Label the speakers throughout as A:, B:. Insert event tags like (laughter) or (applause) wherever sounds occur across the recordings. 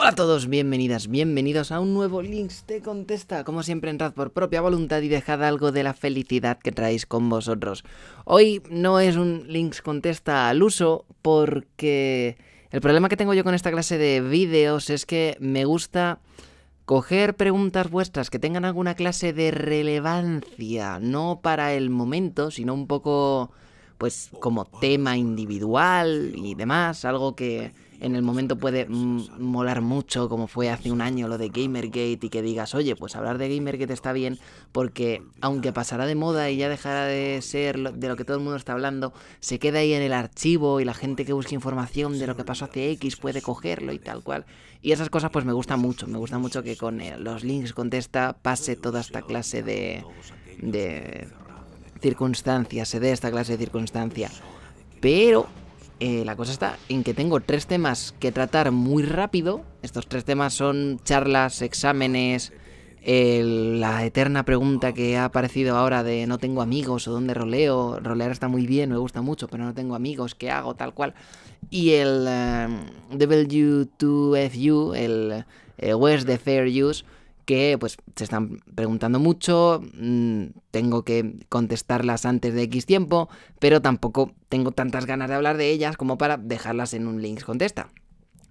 A: Hola a todos, bienvenidas, bienvenidos a un nuevo Links te contesta, como siempre entrad por propia voluntad y dejad algo de la felicidad que traéis con vosotros. Hoy no es un Links contesta al uso porque el problema que tengo yo con esta clase de vídeos es que me gusta coger preguntas vuestras que tengan alguna clase de relevancia, no para el momento, sino un poco pues como tema individual y demás, algo que en el momento puede mm, molar mucho, como fue hace un año lo de Gamergate, y que digas, oye, pues hablar de Gamergate está bien, porque aunque pasará de moda y ya dejará de ser de lo que todo el mundo está hablando, se queda ahí en el archivo y la gente que busca información de lo que pasó hace X puede cogerlo y tal cual. Y esas cosas pues me gustan mucho, me gusta mucho que con eh, los links contesta pase toda esta clase de, circunstancias, se dé esta clase de circunstancia. Pero eh, la cosa está en que tengo tres temas que tratar muy rápido. Estos tres temas son charlas, exámenes, la eterna pregunta que ha aparecido ahora de no tengo amigos o dónde roleo. Rolear está muy bien, me gusta mucho, pero no tengo amigos, ¿qué hago? Tal cual. Y el eh, W2FU, el eh, West the Fair Use, que pues se están preguntando mucho, mm, tengo que contestarlas antes de X tiempo, pero tampoco tengo tantas ganas de hablar de ellas como para dejarlas en un links contesta.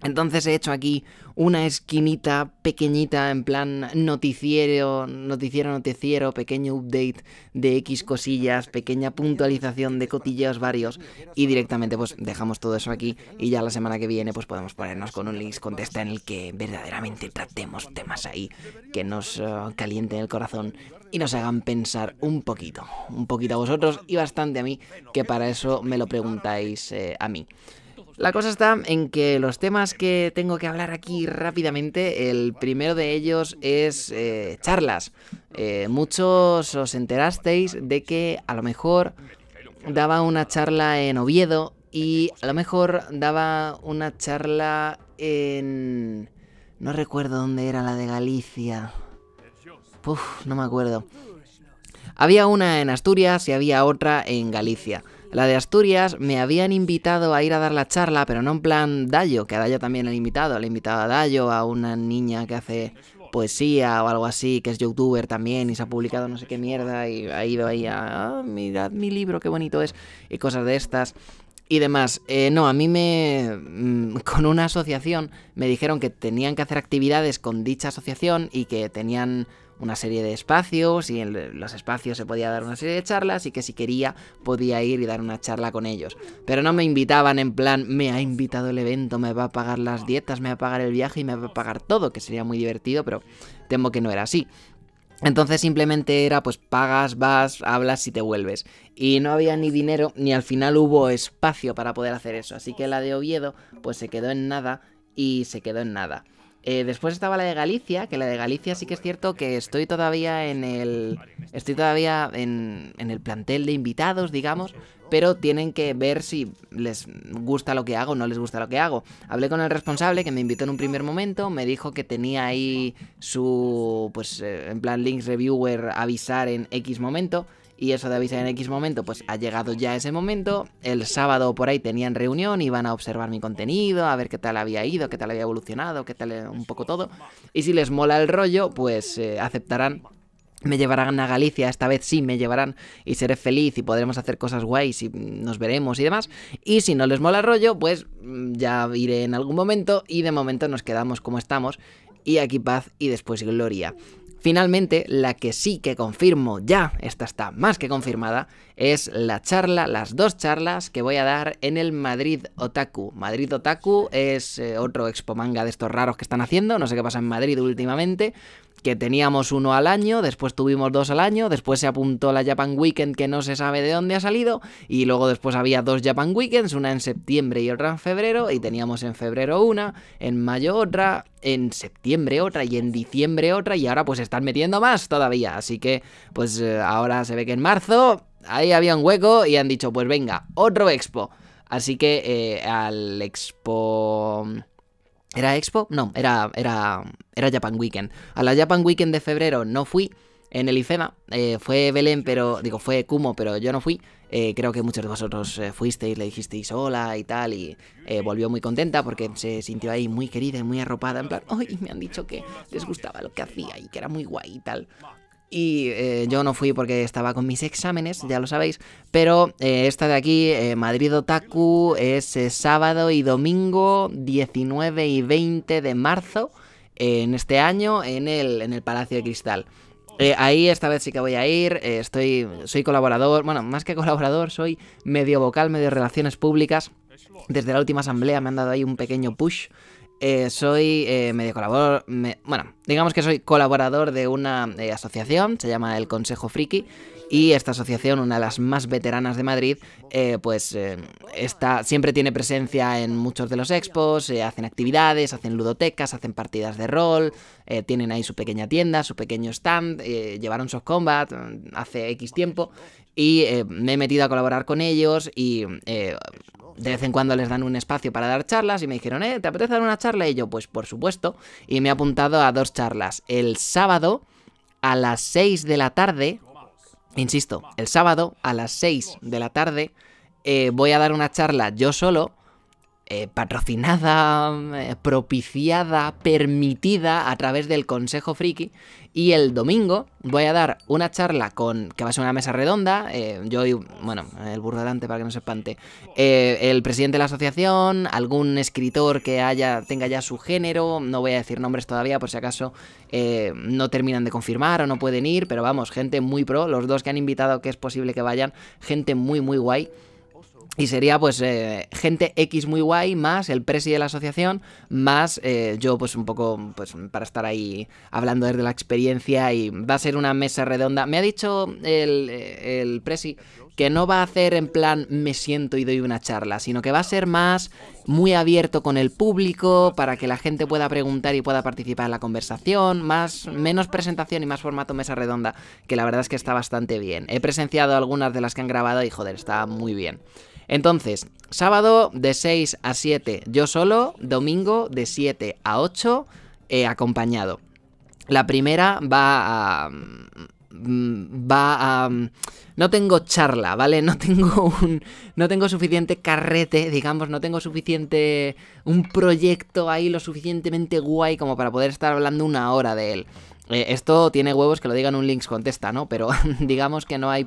A: Entonces he hecho aquí una esquinita pequeñita en plan noticiero, noticiero, noticiero, pequeño update de X cosillas, pequeña puntualización de cotilleos varios y directamente pues dejamos todo eso aquí y ya la semana que viene pues podemos ponernos con un links contesta en el que verdaderamente tratemos temas ahí que nos eh, calienten el corazón y nos hagan pensar un poquito, un poquito a vosotros y bastante a mí, que para eso me lo preguntáis eh, a mí. La cosa está en que los temas que tengo que hablar aquí rápidamente, el primero de ellos es eh, charlas. Eh, muchos os enterasteis de que a lo mejor daba una charla en Oviedo y a lo mejor daba una charla en... No recuerdo dónde era la de Galicia. Puf, no me acuerdo. Había una en Asturias y había otra en Galicia la de Asturias, me habían invitado a ir a dar la charla, pero no en plan Dallo, que a Dallo también le he invitado, le he invitado a Dallo, a una niña que hace poesía o algo así, que es youtuber también y se ha publicado no sé qué mierda y ha ido ahí a, ah, mirad mi libro, qué bonito es, y cosas de estas y demás. Eh, no, a mí me... Mm, con una asociación me dijeron que tenían que hacer actividades con dicha asociación y que tenían una serie de espacios y en los espacios se podía dar una serie de charlas y que si quería podía ir y dar una charla con ellos. Pero no me invitaban en plan, me ha invitado el evento, me va a pagar las dietas, me va a pagar el viaje y me va a pagar todo, que sería muy divertido, pero temo que no era así. Entonces simplemente era pues pagas, vas, hablas y te vuelves. Y no había ni dinero ni al final hubo espacio para poder hacer eso. Así que la de Oviedo pues se quedó en nada y se quedó en nada. Eh, después estaba la de Galicia, que la de Galicia sí que es cierto que estoy todavía en el. Estoy todavía en, en, el plantel de invitados, digamos, pero tienen que ver si les gusta lo que hago o no les gusta lo que hago. Hablé con el responsable que me invitó en un primer momento, me dijo que tenía ahí su. Pues eh, en plan Links Reviewer avisar en X momento y eso de avisar en X momento, pues ha llegado ya ese momento. El sábado por ahí tenían reunión, iban a observar mi contenido, a ver qué tal había ido, qué tal había evolucionado, qué tal un poco todo. Y si les mola el rollo, pues eh, aceptarán me llevarán a Galicia, esta vez sí me llevarán y seré feliz y podremos hacer cosas guays y nos veremos y demás. Y si no les mola el rollo, pues mm, ya iré en algún momento y de momento nos quedamos como estamos y aquí paz y después gloria. Finalmente, la que sí que confirmo ya, esta está más que confirmada, es la charla, las dos charlas que voy a dar en el Madrid Otaku. Madrid Otaku es eh, otro expomanga de estos raros que están haciendo, no sé qué pasa en Madrid últimamente, que teníamos uno al año, después tuvimos dos al año, después se apuntó la Japan Weekend que no se sabe de dónde ha salido, y luego después había dos Japan Weekends, una en septiembre y otra en febrero, y teníamos en febrero una, en mayo otra, en septiembre otra y en diciembre otra, y ahora pues están metiendo más todavía, así que pues eh, ahora se ve que en marzo ahí había un hueco y han dicho pues venga, otro expo. Así que eh, al expo... ¿Era Expo? No, era, era, era Japan Weekend. A la Japan Weekend de febrero no fui en el IFEMA. Eh, fue Belén, pero. Digo, fue Kumo, pero yo no fui. Eh, creo que muchos de vosotros eh, fuisteis, le dijisteis hola y tal. Y volvió muy contenta porque se sintió ahí muy querida y muy arropada. En plan, ¡ay! Me han dicho que les gustaba lo que hacía y que era muy guay y tal. Y eh, yo no fui porque estaba con mis exámenes, ya lo sabéis. Pero eh, esta de aquí, eh, Madrid Otaku, es sábado y domingo 19 y 20 de marzo en este año en el, en el Palacio de Cristal. ahí esta vez sí que voy a ir, estoy, soy colaborador, bueno, más que colaborador, soy medio vocal, medio relaciones públicas. Desde la última asamblea me han dado ahí un pequeño push eh, soy eh, medio colaborador, bueno, digamos que soy colaborador de una eh, asociación, se llama el Consejo Friki, y esta asociación, una de las más veteranas de Madrid, pues está, siempre tiene presencia en muchos de los expos, hacen actividades, hacen ludotecas, hacen partidas de rol, tienen ahí su pequeña tienda, su pequeño stand, llevaron Soft Combat mm, hace X tiempo, y me he metido a colaborar con ellos y de vez en cuando les dan un espacio para dar charlas y me dijeron, eh, ¿te apetece dar una charla? Y yo, pues por supuesto. Y me he apuntado a dos charlas. El sábado a las 6 de la tarde, insisto, el sábado a las 6 de la tarde eh, voy a dar una charla yo solo eh, patrocinada, eh, propiciada, permitida a través del Consejo Friki. Y el domingo voy a dar una charla con. que va a ser una mesa redonda. Eh, yo y. bueno, el burro delante para que no se espante. el presidente de la asociación, algún escritor que haya tenga ya su género. No voy a decir nombres todavía por si acaso no terminan de confirmar o no pueden ir. Pero vamos, gente muy pro. Los dos que han invitado que es posible que vayan. Gente muy, muy guay. Y sería pues eh, gente X muy guay, más el presi de la asociación, más eh, yo pues un poco pues para estar ahí hablando desde la experiencia y va a ser una mesa redonda. Me ha dicho el, el presi que no va a hacer en plan me siento y doy una charla, sino que va a ser más muy abierto con el público para que la gente pueda preguntar y pueda participar en la conversación, más menos presentación y más formato mesa redonda, que la verdad es que está bastante bien. He presenciado algunas de las que han grabado y joder, está muy bien. Entonces, sábado de 6 a 7 yo solo, domingo de 7 a 8 he eh, acompañado. La primera va a... Mm, va a... Mm, no tengo charla, ¿vale? (laughs) No tengo un... No tengo suficiente carrete, digamos, no tengo suficiente... Un proyecto ahí lo suficientemente guay como para poder estar hablando una hora de él. Eh, esto tiene huevos que lo digan un Links contesta, ¿no? Pero (laughs) digamos que no hay.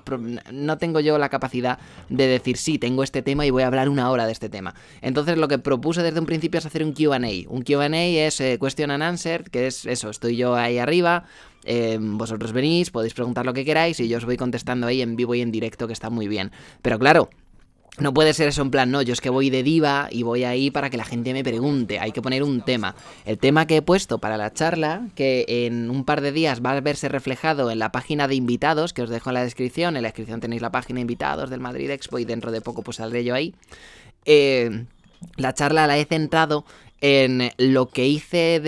A: No tengo yo la capacidad de decir, sí, tengo este tema y voy a hablar una hora de este tema. Entonces, lo que propuse desde un principio es hacer un QA. Un QA es eh, Question and Answer, que es eso, estoy yo ahí arriba. Eh, vosotros venís, podéis preguntar lo que queráis y yo os voy contestando ahí en vivo y en directo, que está muy bien. Pero claro, no puede ser eso en plan, no, yo es que voy de diva y voy ahí para que la gente me pregunte. Hay que poner un tema. El tema que he puesto para la charla, que en un par de días va a verse reflejado en la página de invitados, que os dejo en la descripción. En la descripción tenéis la página de invitados del Madrid Expo y dentro de poco pues saldré yo ahí. Eh, la charla la he centrado en lo que hice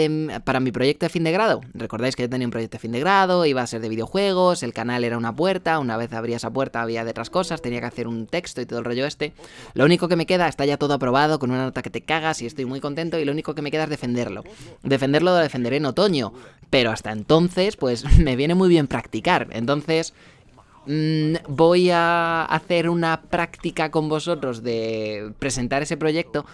A: para mi proyecto de fin de grado. Recordáis que yo tenía un proyecto de fin de grado, iba a ser de videojuegos, el canal era una puerta, una vez abría esa puerta había de otras cosas, tenía que hacer un texto y todo el rollo este. Lo único que me queda, está ya todo aprobado, con una nota que te cagas y estoy muy contento y lo único que me queda es defenderlo. Defenderlo lo defenderé en otoño, pero hasta entonces pues (laughs) me viene muy bien practicar. Entonces mm, voy a hacer una práctica con vosotros de presentar ese proyecto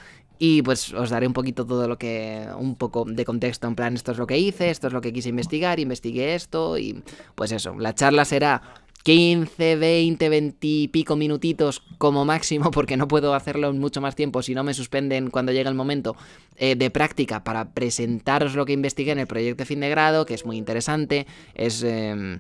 A: y pues os daré un poquito todo lo que, un poco de contexto, en plan, esto es lo que hice, esto es lo que quise investigar, investigué esto y pues eso, la charla será 15, 20, 20 y pico minutitos como máximo, (laughs) porque no puedo hacerlo en mucho más tiempo si no me suspenden cuando llegue el momento eh, de práctica para presentaros lo que investigué en el proyecto de fin de grado, que es muy interesante, es... Em,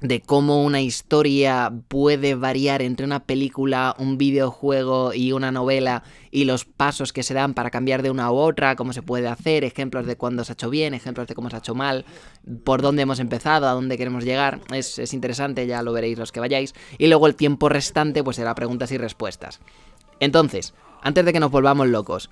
A: de cómo una historia puede variar entre una película, un videojuego y una novela y los pasos que se dan para cambiar de una u otra, cómo se puede hacer, ejemplos de cuándo se ha hecho bien, ejemplos de cómo se ha hecho mal, por dónde hemos empezado, a dónde queremos llegar. Es, es interesante, ya lo veréis los que vayáis. Y luego el tiempo restante pues será preguntas y respuestas. Entonces, antes de que nos volvamos locos,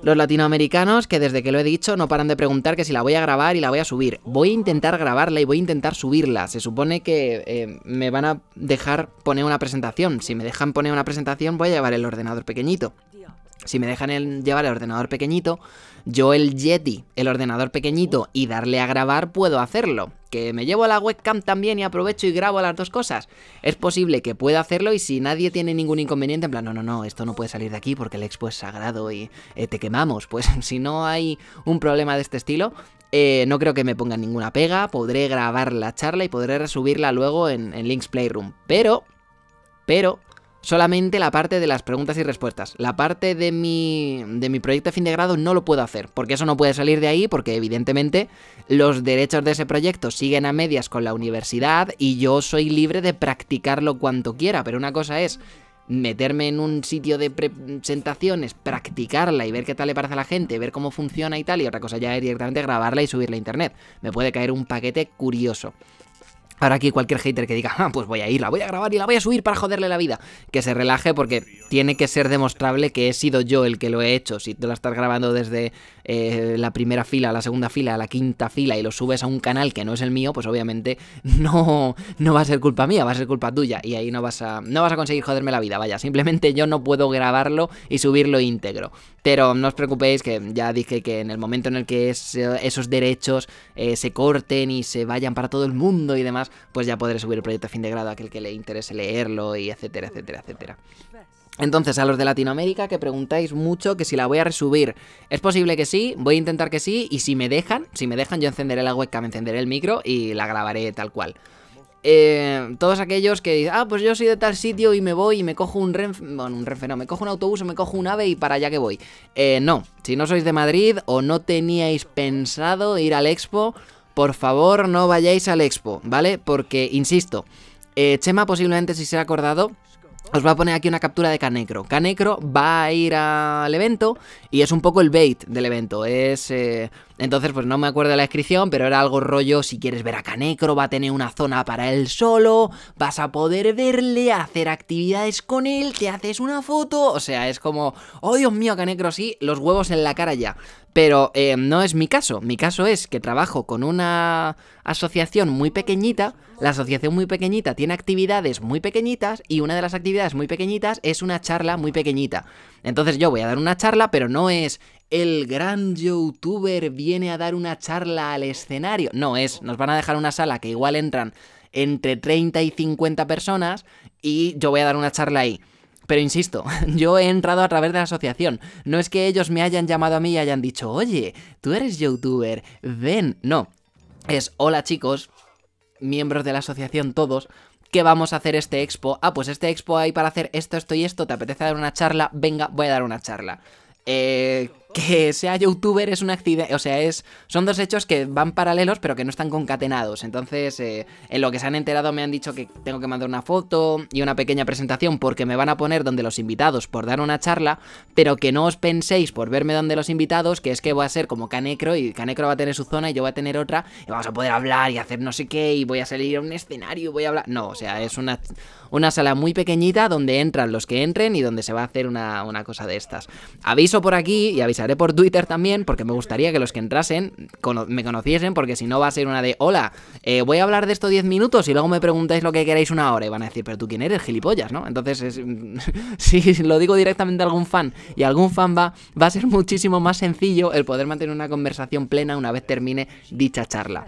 A: los latinoamericanos que desde que lo he dicho no paran de preguntar que si la voy a grabar y la voy a subir. Voy a intentar grabarla y voy a intentar subirla. Se supone que eh, me van a dejar poner una presentación. Si me dejan poner una presentación voy a llevar el ordenador pequeñito. Si me dejan llevar el ordenador pequeñito, yo el Yeti, el ordenador pequeñito, y darle a grabar puedo hacerlo. Que me llevo a la webcam también y aprovecho y grabo las dos cosas. Es posible que pueda hacerlo y si nadie tiene ningún inconveniente, en plan, no, no, no, esto no puede salir de aquí porque el expo es sagrado y eh, te quemamos. Pues (laughs) si no hay un problema de este estilo, eh, no creo que me pongan ninguna pega, podré grabar la charla y podré resubirla luego en, en Links Playroom. Pero, pero, solamente la parte de las preguntas y respuestas. La parte de mi, de mi proyecto de fin de grado no lo puedo hacer, porque eso no puede salir de ahí, porque evidentemente los derechos de ese proyecto siguen a medias con la universidad y yo soy libre de practicarlo cuanto quiera, pero una cosa es meterme en un sitio de presentaciones, practicarla y ver qué tal le parece a la gente, ver cómo funciona y tal, y otra cosa ya es directamente grabarla y subirla a internet. Me puede caer un paquete curioso. Ahora aquí cualquier hater que diga, ah, pues voy a ir, la voy a grabar y la voy a subir para joderle la vida, que se relaje porque tiene que ser demostrable que he sido yo el que lo he hecho. Si te la estás grabando desde eh, la primera fila, la segunda fila, la quinta fila y lo subes a un canal que no es el mío, pues obviamente (laughs) no, no va a ser culpa mía, va a ser culpa tuya y ahí no vas a, no vas a conseguir joderme la vida, vaya, simplemente yo no puedo grabarlo y subirlo íntegro. Pero no os preocupéis que ya dije que en el momento en el que eh, esos derechos eh, se corten y se vayan para todo el mundo y demás, pues ya podré subir el proyecto a fin de grado a aquel que le interese leerlo y etcétera, etcétera, etcétera. Entonces, a los de Latinoamérica que preguntáis mucho que si la voy a resubir, es posible que sí, voy a intentar que sí, y si me dejan, si me dejan, yo encenderé la webcam, encenderé el micro y la grabaré tal cual. Eh, todos aquellos que dicen, ah, pues yo soy de tal sitio y me voy y me cojo un Renfe, bueno, un no, me cojo un autobús o me cojo un AVE y para allá que voy. Eh, no, si no sois de Madrid o no teníais pensado ir al Expo por favor no vayáis al expo, ¿vale? Porque, insisto, eh, Chema posiblemente si se ha acordado... Os va a poner aquí una captura de Canecro. Canecro va a ir al evento y es un poco el bait del evento. Es. Eh, entonces, pues no me acuerdo de la descripción, pero era algo rollo: si quieres ver a Canecro, va a tener una zona para él solo, vas a poder verle, hacer actividades con él, te haces una foto. O sea, es como: oh Dios mío, Canecro, sí, los huevos en la cara ya. Pero eh, no es mi caso. Mi caso es que trabajo con una asociación muy pequeñita. La asociación muy pequeñita tiene actividades muy pequeñitas y una de las actividades muy pequeñitas es una charla muy pequeñita. Entonces yo voy a dar una charla, pero no es el gran youtuber viene a dar una charla al escenario. No es, nos van a dejar una sala que igual entran entre 30 y 50 personas y yo voy a dar una charla ahí. Pero insisto, (laughs) yo he entrado a través de la asociación. No es que ellos me hayan llamado a mí y hayan dicho, oye, tú eres youtuber, ven. No. Es, hola chicos, miembros de la asociación todos, ¿Qué vamos a hacer este expo? Ah, pues este expo hay para hacer esto, esto y esto. ¿Te apetece dar una charla? Venga, voy a dar una charla. Eh, que sea youtuber es un accidente, o sea, es son dos hechos que van paralelos pero que no están concatenados. Entonces, eh, en lo que se han enterado me han dicho que tengo que mandar una foto y una pequeña presentación porque me van a poner donde los invitados por dar una charla, pero que no os penséis por verme donde los invitados, que es que voy a ser como Canecro y Canecro va a tener su zona y yo voy a tener otra y vamos a poder hablar y hacer no sé qué y voy a salir a un escenario y voy a hablar. No, o sea, es una una sala muy pequeñita donde entran los que entren y donde se va a hacer una, una cosa de estas. Aviso por aquí y aviso haré por Twitter también, porque me gustaría que los que entrasen me conociesen, porque si no va a ser una de, hola, eh, voy a hablar de esto 10 minutos y luego me preguntáis lo que queráis una hora y van a decir, pero tú quién eres, gilipollas, ¿no? Entonces, (laughs) si lo digo directamente a algún fan y algún fan va, va a ser muchísimo más sencillo el poder mantener una conversación plena una vez termine dicha charla.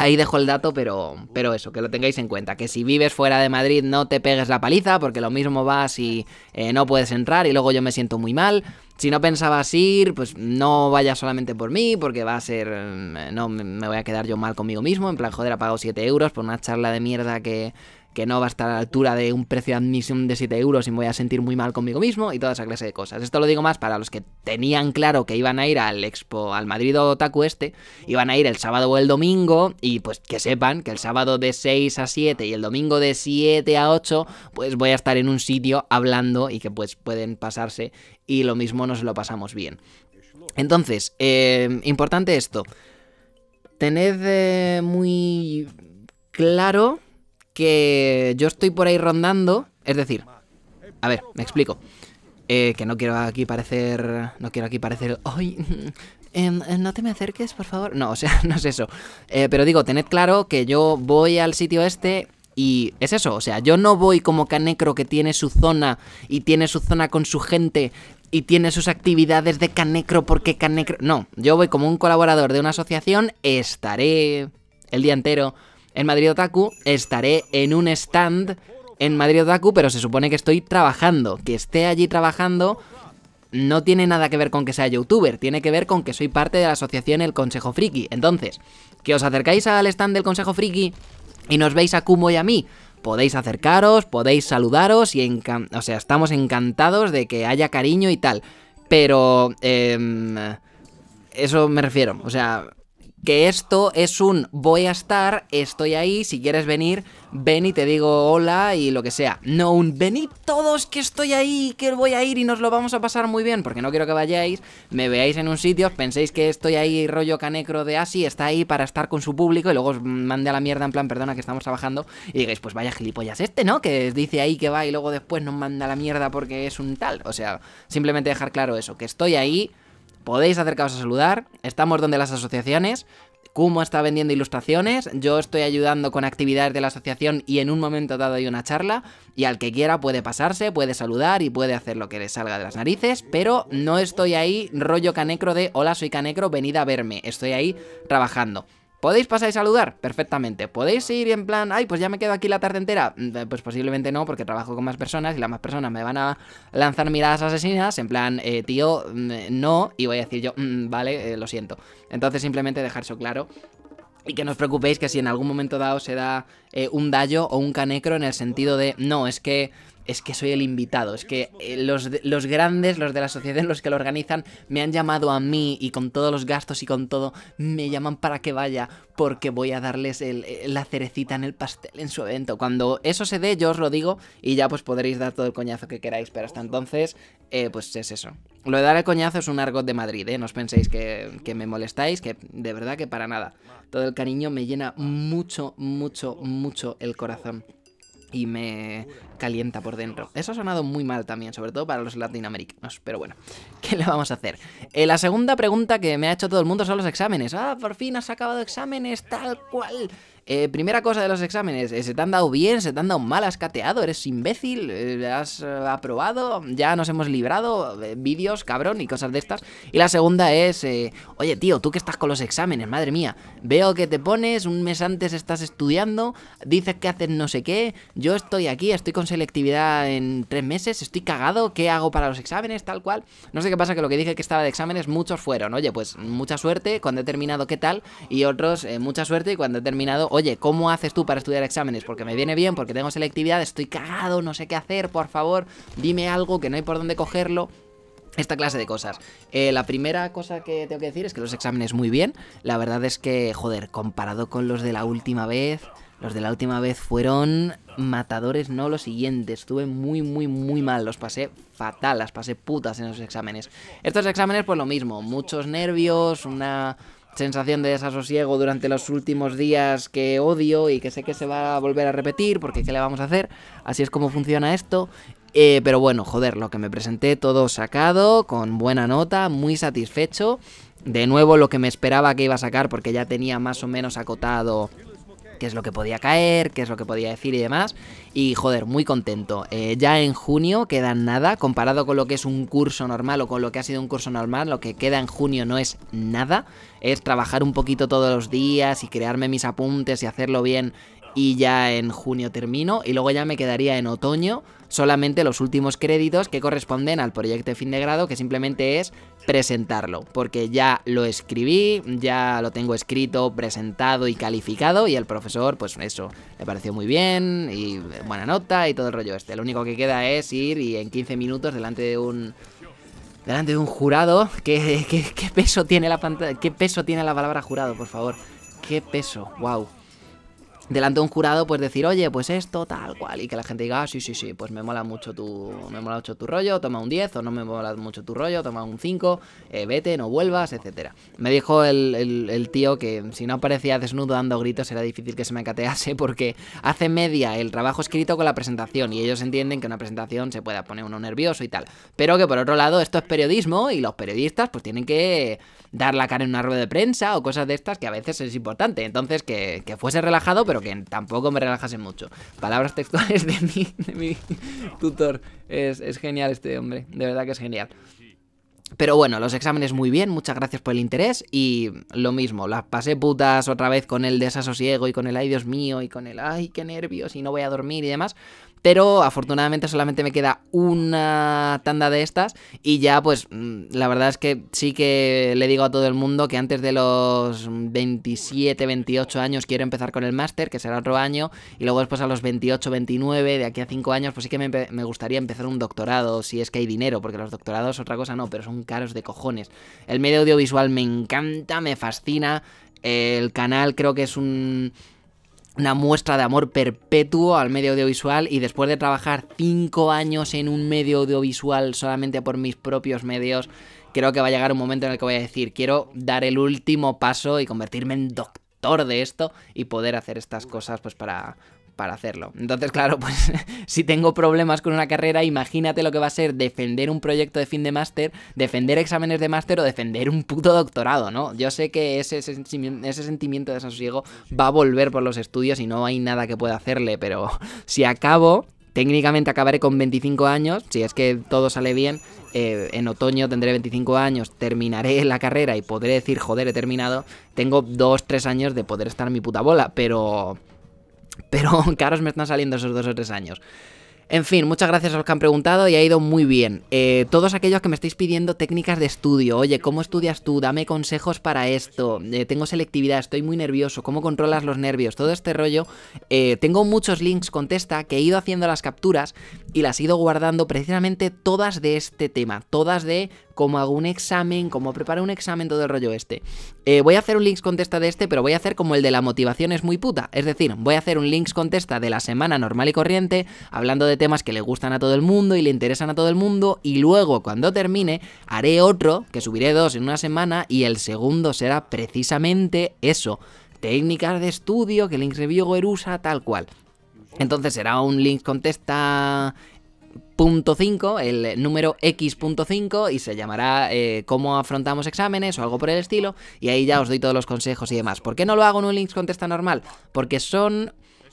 A: Ahí dejo el dato, pero, pero eso, que lo tengáis en cuenta. Que si vives fuera de Madrid no te pegues la paliza, porque lo mismo vas y eh, no puedes entrar y luego yo me siento muy mal. Si no pensabas ir, pues no vayas solamente por mí, porque va a ser... Eh, no, me voy a quedar yo mal conmigo mismo. En plan, joder, ha pagado 7 euros por una charla de mierda que, que no va a estar a la altura de un precio de admisión de 7 euros y me voy a sentir muy mal conmigo mismo y toda esa clase de cosas. Esto lo digo más para los que tenían claro que iban a ir al Expo, al Madrid Otaku este, iban a ir el sábado o el domingo y pues que sepan que el sábado de 6 a 7 y el domingo de 7 a 8 pues voy a estar en un sitio hablando y que pues pueden pasarse y lo mismo nos lo pasamos bien. Entonces, eh, importante esto. Tened eh, muy claro que yo estoy por ahí rondando. Es decir, a ver, me explico. Eh, que no quiero aquí parecer. No quiero aquí parecer. ¡Ay! (laughs) Em, em, no te me acerques, por favor. No, o sea, (laughs) no es eso. Eh, pero digo, tened claro que yo voy al sitio este y es eso, o sea, yo no voy como Canecro que tiene su zona y tiene su zona con su gente y tiene sus actividades de Canecro porque Canecro... No, yo voy como un colaborador de una asociación, estaré el día entero en Madrid Otaku, estaré en un stand en Madrid Otaku, pero se supone que estoy trabajando. Que esté allí trabajando no tiene nada que ver con que sea youtuber, tiene que ver con que soy parte de la asociación El Consejo Friki. Entonces, que os acercáis al stand del Consejo Friki y nos veis a Kumo y a mí. Podéis acercaros, podéis saludaros y o sea, estamos encantados de que haya cariño y tal. Pero... Em, eso me refiero. O sea, que esto es un voy a estar, estoy ahí, si quieres venir, ven y te digo hola y lo que sea. No un venid todos que estoy ahí, que voy a ir y nos lo vamos a pasar muy bien, porque no quiero que vayáis, me veáis en un sitio, penséis que estoy ahí rollo canecro de así, está ahí para estar con su público y luego os mande a la mierda en plan, perdona que estamos trabajando y digáis, pues vaya gilipollas este, ¿no? Que dice ahí que va y luego después nos manda a la mierda porque es un tal. O sea, simplemente dejar claro eso, que estoy ahí podéis acercaros a saludar, estamos donde las asociaciones, Kumo está vendiendo ilustraciones, yo estoy ayudando con actividades de la asociación y en un momento dado hay una charla y al que quiera puede pasarse, puede saludar y puede hacer lo que le salga de las narices, pero no estoy ahí rollo canecro de hola soy canecro, venid a verme, estoy ahí trabajando. ¿Podéis pasar y saludar? Perfectamente. ¿Podéis ir en plan, ay, pues ya me quedo aquí la tarde entera? Mm, eh, pues posiblemente no, porque trabajo con más personas y las más personas me van a lanzar miradas asesinas, en plan, eh, tío, mm, eh, no, y voy a decir yo, mm, vale, lo siento. Entonces simplemente dejar eso claro. Y que no os preocupéis que si en algún momento dado se da un dallo o un canecro en el sentido de, no, es que es que soy el invitado, es que eh, los, los grandes, los de la sociedad, los que lo organizan, me han llamado a mí y con todos los gastos y con todo, me llaman para que vaya porque voy a darles eh, la cerecita en el pastel en su evento. Cuando eso se dé, yo os lo digo y ya pues podréis dar todo el coñazo que queráis, pero hasta entonces, eh, pues es eso. Lo de dar el coñazo es un argot de Madrid, ¿eh? No os penséis que, que me molestáis, que de verdad que para nada. Todo el cariño me llena mucho, mucho, mucho el corazón y me calienta por dentro. Eso ha sonado muy mal también, sobre todo para los latinoamericanos, pero bueno, (laughs) ¿qué le vamos a hacer? Eh, la segunda pregunta que me ha hecho todo el mundo son los exámenes. Ah, por fin has acabado exámenes, tal cual. Eh, primera cosa de los exámenes, eh, ¿se te han dado bien? ¿Se te han dado mal? ¿Has cateado? ¿Eres imbécil? Eh, ¿Has aprobado? ¿Ya nos hemos librado? ¿Vídeos, cabrón? Y cosas de estas. Y la segunda es, oye tío, tú que estás con los exámenes, madre mía, veo que te pones, un mes antes estás estudiando, dices que haces no sé qué, yo estoy aquí, estoy con selectividad en tres meses, estoy cagado, ¿qué hago para los exámenes? Tal cual. No sé qué pasa, que lo que dije que estaba de exámenes, muchos fueron, oye, pues mucha suerte cuando he terminado, ¿qué tal? Y otros, mucha suerte cuando he terminado, oye, ¿cómo haces tú para estudiar exámenes? Porque me viene bien, porque tengo selectividad, estoy cagado, no sé qué hacer, por favor, dime algo que no hay por dónde cogerlo esta clase de cosas. Eh, la primera cosa que tengo que decir es que los exámenes muy bien. La verdad es que, joder, comparado con los de la última vez, los de la última vez fueron matadores, no Los siguientes Estuve muy, muy, muy mal. Los pasé fatal, las pasé putas en los exámenes. Estos exámenes, pues lo mismo. Muchos nervios, una sensación de desasosiego durante los últimos días que odio y que sé que se va a volver a repetir porque ¿qué le vamos a hacer? Así es como funciona esto. Eh, pero bueno, joder, lo que me presenté todo sacado, con buena nota, muy satisfecho. De nuevo lo que me esperaba que iba a sacar porque ya tenía más o menos acotado qué es lo que podía caer, qué es lo que podía decir y demás. Y joder, muy contento. Eh, ya en junio queda nada, comparado con lo que es un curso normal o con lo que ha sido un curso normal, lo que queda en junio no es nada. Es trabajar un poquito todos los días y crearme mis apuntes y hacerlo bien y ya en junio termino y luego ya me quedaría en otoño solamente los últimos créditos que corresponden al proyecto de fin de grado, que simplemente es presentarlo, porque ya lo escribí, ya lo tengo escrito, presentado y calificado, y el profesor, pues eso, le pareció muy bien, y buena nota, y todo el rollo este. Lo único que queda es ir y en 15 minutos delante de un delante de un jurado. (laughs) ¿Qué, qué, peso tiene la ¿Qué peso tiene la palabra jurado, por favor? ¿Qué peso? ¡Wow! delante de un jurado, pues decir, oye, pues esto, tal cual, y que la gente diga, ah, sí, sí, sí, pues me mola mucho tu, me mola mucho tu rollo, toma un 10, o no me mola mucho tu rollo, toma un 5, eh, vete, no vuelvas, etcétera. Me dijo el, tío que si no aparecía desnudo dando gritos era difícil que se me catease porque hace media el trabajo escrito con la presentación y ellos entienden que una presentación se pueda poner uno nervioso y tal. Pero que por otro lado esto es periodismo y los periodistas pues tienen que dar la cara en una rueda de prensa o cosas de estas que a veces es importante. Entonces que, que fuese relajado, pero que tampoco me relajase mucho. Palabras textuales de mi, tutor. Es, es genial este hombre, de verdad que es genial. Pero bueno, los exámenes muy bien, muchas gracias por el interés y lo mismo, las pasé putas otra vez con el desasosiego y con el ay Dios mío y con el ay qué nervios y no voy a dormir y demás, pero afortunadamente solamente me queda una tanda de estas y ya pues mm, la verdad es que sí que le digo a todo el mundo que antes de los 27, 28 años quiero empezar con el máster, que será otro año, y luego después a los 28, 29, de aquí a 5 años, pues sí que me, gustaría empezar un doctorado, si es que hay dinero, porque los doctorados otra cosa no, pero son caros de cojones. El medio audiovisual me encanta, me fascina, el canal creo que es un una muestra de amor perpetuo al medio audiovisual y después de trabajar cinco años en un medio audiovisual solamente por mis propios medios, creo que va a llegar un momento en el que voy a decir, quiero dar el último paso y convertirme en doctor de esto y poder hacer estas cosas pues para, para hacerlo. Entonces, claro, (laughs) pues si tengo problemas con una carrera, imagínate lo que va a ser defender un proyecto de fin de máster, defender exámenes de máster o defender un puto doctorado, ¿no? Yo sé que ese, ese, sentimiento de desasosiego va a volver por los estudios y no hay nada que pueda hacerle, pero (laughs) si acabo, técnicamente acabaré con 25 años, si es que todo sale bien, eh, en otoño tendré 25 años, terminaré la carrera y podré decir, joder, he terminado, tengo 2-3 años de poder estar en mi puta bola, pero pero caros (laughs) me están saliendo esos dos o tres años. En fin, muchas gracias a los que han preguntado y ha ido muy bien. Eh, todos aquellos que me estáis pidiendo técnicas de estudio, oye, ¿cómo estudias tú? Dame consejos para esto. Eh, tengo selectividad, estoy muy nervioso, ¿cómo controlas los nervios? Todo este rollo. Eh, tengo muchos links, contesta, que he ido haciendo las capturas y las he ido guardando precisamente todas de este tema, todas de cómo hago un examen, cómo preparo un examen, todo el rollo este. Eh, voy a hacer un links contesta de este, pero voy a hacer como el de la motivación es muy puta. Es decir, voy a hacer un links contesta de la semana normal y corriente, hablando de temas que le gustan a todo el mundo y le interesan a todo el mundo, y luego cuando termine haré otro, que subiré dos en una semana, y el segundo será precisamente eso. Técnicas de estudio que Links Review usa tal cual. Entonces será un Links Contesta punto 5, el número X.5 y se llamará eh, cómo afrontamos exámenes o algo por el estilo y ahí ya os doy todos los consejos y demás. ¿Por qué no lo hago en un Links Contesta normal? Porque son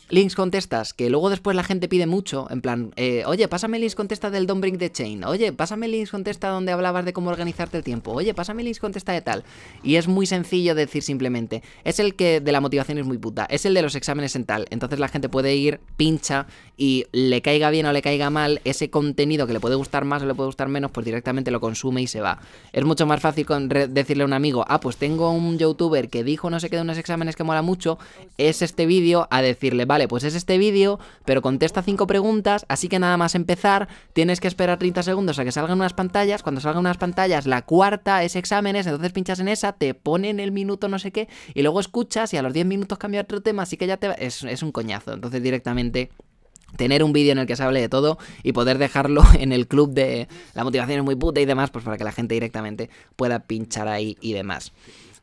A: links contestas que luego después la gente pide mucho, en plan, eh, oye, pásame links contesta del Don't Bring the Chain, oye, pásame links contesta donde hablabas de cómo organizarte el tiempo, oye, pásame links contesta de tal. Y es muy sencillo decir simplemente, es el que de la motivación es muy puta, es el de los exámenes en tal, entonces la gente puede ir, pincha y le caiga bien o le caiga mal, ese contenido que le puede gustar más o le puede gustar menos, pues directamente lo consume y se va. Es mucho más fácil decirle a un amigo, ah, pues tengo un youtuber que dijo no sé qué de unos exámenes que mola mucho, es este vídeo, a decirle, vale, pues es este vídeo, pero contesta cinco preguntas, así que nada más empezar, tienes que esperar 30 segundos a que salgan unas pantallas, cuando salgan unas pantallas, la cuarta es exámenes, entonces pinchas en esa, te ponen el minuto no sé qué, y luego escuchas y a los 10 minutos cambia otro tema, así que ya te va... es, es un coñazo, entonces directamente tener un vídeo en el que se hable de todo y poder dejarlo (laughs) en el club de la motivación es muy puta y demás, pues para que la gente directamente pueda pinchar ahí y demás.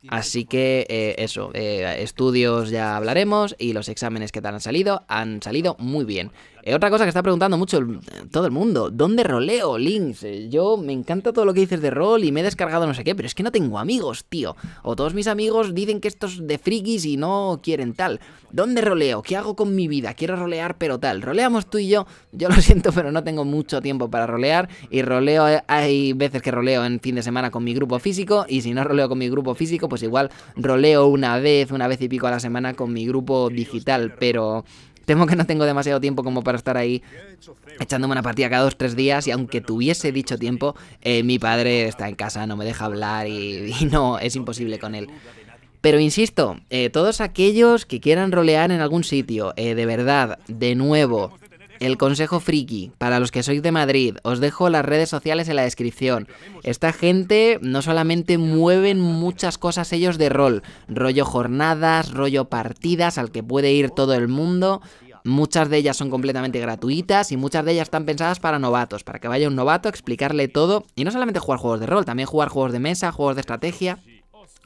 A: Así que eh, eso, eh, estudios ya hablaremos y los exámenes que te han salido han salido muy bien otra cosa que está preguntando mucho todo el mundo, ¿dónde roleo, Links? yo me encanta todo lo que dices de rol y me he descargado no sé qué, pero es que no tengo amigos, tío. O todos mis amigos dicen que esto es de frikis y no quieren tal. ¿Dónde roleo? ¿Qué hago con mi vida? Quiero rolear, pero tal. Roleamos tú y yo. Yo lo (laughs) siento, pero no tengo mucho tiempo para rolear. Y roleo, eh, hay veces que roleo en fin de semana con mi grupo físico. Y si no roleo con mi grupo físico, pues igual roleo una vez, una vez y pico a la semana con mi grupo digital. Pero temo que no tengo demasiado tiempo como para estar ahí echándome una partida cada dos, tres días y aunque tuviese dicho tiempo, eh, mi padre está en casa, no me deja hablar y, (laughs) no, es imposible con él. Pero insisto, eh, todos aquellos que quieran rolear en algún sitio, eh, de verdad, de nuevo, el Consejo Friki, para los que sois de Madrid, os dejo las redes sociales en la descripción. Esta gente no solamente mueven muchas cosas ellos de rol, rollo jornadas, rollo partidas al que puede ir todo el mundo, Muchas de ellas son completamente gratuitas y muchas de ellas están pensadas para novatos, para que vaya un novato a explicarle todo y no solamente jugar juegos de rol, también jugar juegos de mesa, juegos de estrategia.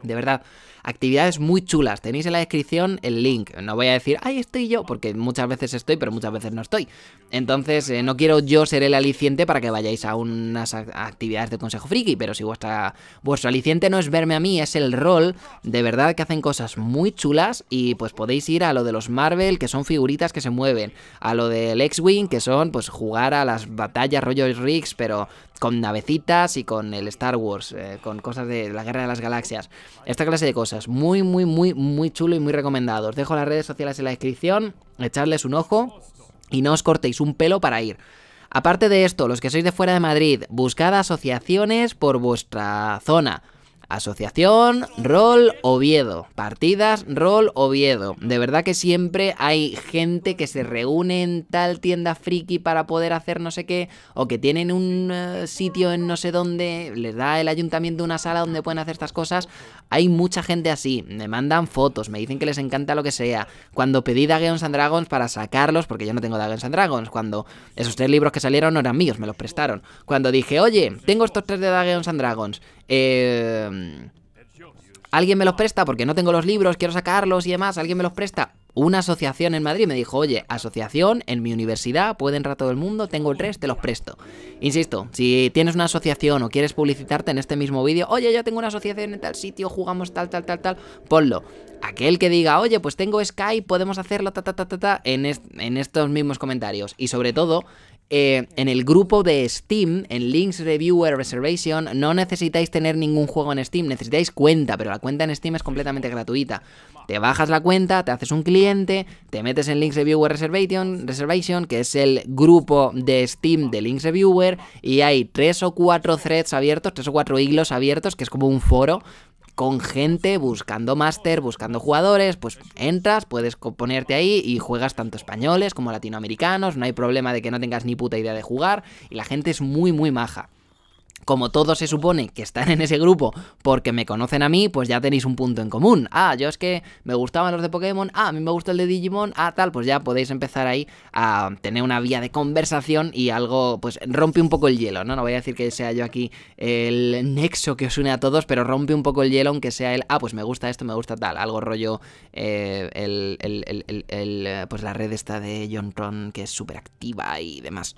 A: De verdad, actividades muy chulas. Tenéis en la descripción el link. No voy a decir, ahí estoy yo, porque muchas veces estoy, pero muchas veces no estoy. Entonces, eh, no quiero yo ser el aliciente para que vayáis a unas actividades de Consejo Friki, pero si vuestra, vuestro aliciente no es verme a mí, es el rol, de verdad que hacen cosas muy chulas y pues podéis ir a lo de los Marvel, que son figuritas que se mueven, a lo del X-Wing, que son pues jugar a las batallas rollo Riggs, pero con navecitas y con el Star Wars, eh, con cosas de la Guerra de las Galaxias. Esta clase de cosas. Muy, muy, muy, muy chulo y muy recomendado. Os dejo las redes sociales en la descripción, echarles un ojo y no os cortéis un pelo para ir. Aparte de esto, los que sois de fuera de Madrid, buscad asociaciones por vuestra zona. Asociación, rol, Oviedo. Partidas, rol, Oviedo. De verdad que siempre hay gente que se reúne en tal tienda friki para poder hacer no sé qué, o que tienen un eh, sitio en no sé dónde, les da el ayuntamiento una sala donde pueden hacer estas cosas. Hay mucha gente así, me mandan fotos, me dicen que les encanta lo que sea. Cuando pedí Dagueons and Dragons para sacarlos, porque yo no tengo Dagueons and Dragons, cuando esos tres libros que salieron no eran míos, me los prestaron. Cuando dije, oye, tengo estos tres de Dagueons and Dragons, Em, ¿Alguien me los presta? Porque no tengo los libros, quiero sacarlos y demás. ¿Alguien me los presta? Una asociación en Madrid me dijo, oye, asociación en mi universidad, puede entrar todo el mundo, tengo el resto, te los presto. Insisto, si tienes una asociación o quieres publicitarte en este mismo vídeo, oye, yo tengo una asociación en tal sitio, jugamos tal, tal, tal, tal, ponlo. Aquel que diga, oye, pues tengo Skype, podemos hacerlo, ta, ta, ta, ta, ta, en, en estos mismos comentarios. Y sobre todo, eh, en el grupo de Steam, en Links Reviewer Reservation, no necesitáis tener ningún juego en Steam, necesitáis cuenta, pero la cuenta en Steam es completamente gratuita. Te bajas la cuenta, te haces un cliente, te metes en Links Reviewer Reservation, Reservation que es el grupo de Steam de Links Reviewer, y hay tres o cuatro threads abiertos, tres o cuatro hilos abiertos, que es como un foro con gente, buscando máster, buscando jugadores, pues entras, puedes ponerte ahí y juegas tanto españoles como latinoamericanos, no hay problema de que no tengas ni puta idea de jugar y la gente es muy muy maja como todos se supone que están en ese grupo porque me conocen a mí, pues ya tenéis un punto en común. Ah, yo es que me gustaban los de Pokémon, ah, a mí me gusta el de Digimon, ah, tal, pues ya podéis empezar ahí a tener una vía de conversación y algo, pues rompe un poco el hielo, ¿no? No voy a decir que sea yo aquí el nexo que os une a todos, pero rompe un poco el hielo, aunque sea el, ah, pues me gusta esto, me gusta tal, algo rollo, eh, el, el, el, eh, pues la red esta de John que es súper activa y demás.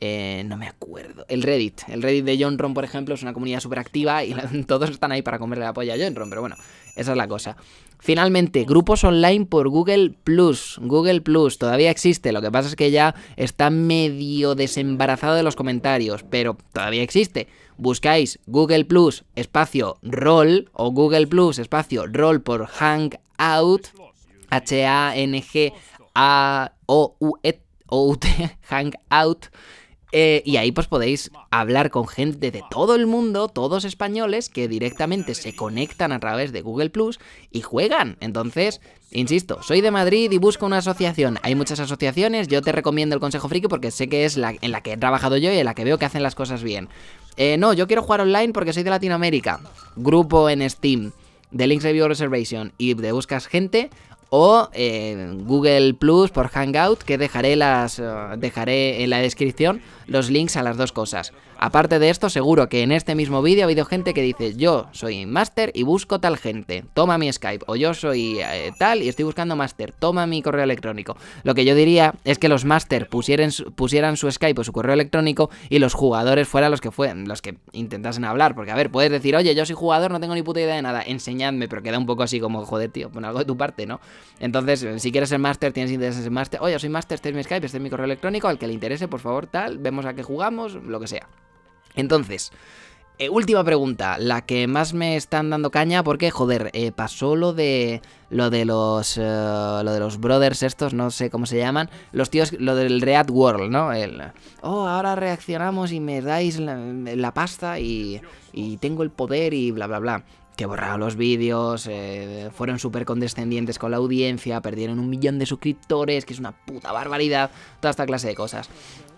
A: Eh, no me acuerdo. El Reddit, el Reddit de John por ejemplo, es una comunidad súper activa y (laughs) todos están ahí para comerle la polla a Jenron, pero bueno, esa es la cosa. Finalmente, grupos online por Google Plus. Google Plus todavía existe, lo que pasa es que ya está medio desembarazado de los comentarios, pero todavía existe. Buscáis Google Plus espacio roll o Google Plus espacio roll por Hangout, H-A-N-G-A-O-U-T, e, (laughs) Hangout eh, y ahí pues podéis hablar con gente de todo el mundo, todos españoles, que directamente se conectan a través de Google Plus y juegan. Entonces, insisto, soy de Madrid y busco una asociación. Hay muchas asociaciones, yo te recomiendo el Consejo Friki porque sé que es la en la que he trabajado yo y en la que veo que hacen las cosas bien. Eh, no, yo quiero jugar online porque soy de Latinoamérica. Grupo en Steam de Links Review Reservation y de buscas gente o eh, Google Plus por Hangout que dejaré las dejaré en la descripción los links a las dos cosas. Aparte de esto, seguro que en este mismo vídeo ha habido gente que dice yo soy master y busco tal gente, toma mi Skype, o yo soy eh, tal y estoy buscando master, toma mi correo electrónico. Lo que yo diría es que los master pusieran, pusieran su Skype o su correo electrónico y los jugadores fueran los que, los que intentasen hablar, porque a ver, puedes decir, oye, yo soy jugador, no tengo ni puta idea de nada, enseñadme, pero queda un poco así como, joder, tío, pon algo de tu parte, ¿no? Entonces, eh, si quieres ser master, tienes interés en ser máster, oye, soy master, este es mi Skype, este es mi correo electrónico, al que le interese, por favor, tal, vemos a qué jugamos, lo que sea. Entonces, eh, última pregunta, la que más me están dando caña, porque, joder, eh, pasó lo de. Lo de los. Eh, lo de los brothers estos, no sé cómo se llaman. Los tíos, lo del React World, ¿no? El. Oh, ahora reaccionamos y me dais la, pasta y. Y tengo el poder y bla, bla, bla que borraron los vídeos, eh, fueron súper condescendientes con la audiencia, perdieron un millón de suscriptores, que es una puta barbaridad, toda esta clase de cosas.